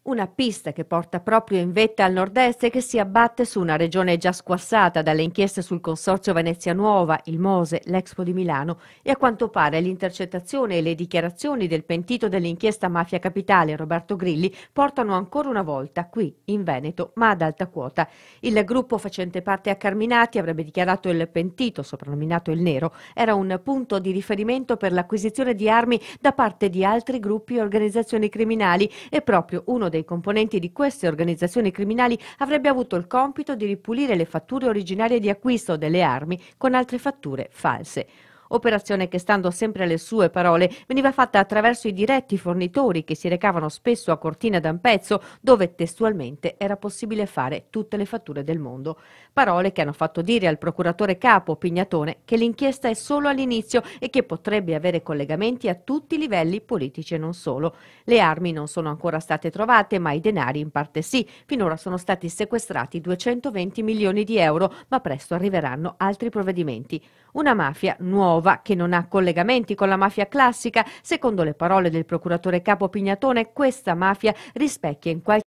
Una pista che porta proprio in vetta al nord-est e che si abbatte su una regione già squassata dalle inchieste sul consorzio Venezia Nuova, il Mose, l'Expo di Milano e a quanto pare l'intercettazione e le dichiarazioni del pentito dell'inchiesta Mafia Capitale Roberto Grilli portano ancora una volta qui in Veneto, ma ad alta quota. Il gruppo facente parte a Carminati avrebbe dichiarato il pentito, soprannominato il Nero, era un punto di riferimento per l'acquisizione di armi da parte di altri gruppi e organizzazioni criminali e proprio uno dei dei componenti di queste organizzazioni criminali avrebbe avuto il compito di ripulire le fatture originarie di acquisto delle armi con altre fatture false operazione che stando sempre alle sue parole veniva fatta attraverso i diretti fornitori che si recavano spesso a Cortina d'Ampezzo dove testualmente era possibile fare tutte le fatture del mondo. Parole che hanno fatto dire al procuratore capo Pignatone che l'inchiesta è solo all'inizio e che potrebbe avere collegamenti a tutti i livelli politici e non solo. Le armi non sono ancora state trovate ma i denari in parte sì, finora sono stati sequestrati 220 milioni di euro ma presto arriveranno altri provvedimenti. Una mafia nuova nuova che non ha collegamenti con la mafia classica. Secondo le parole del procuratore capo Pignatone, questa mafia rispecchia in qualche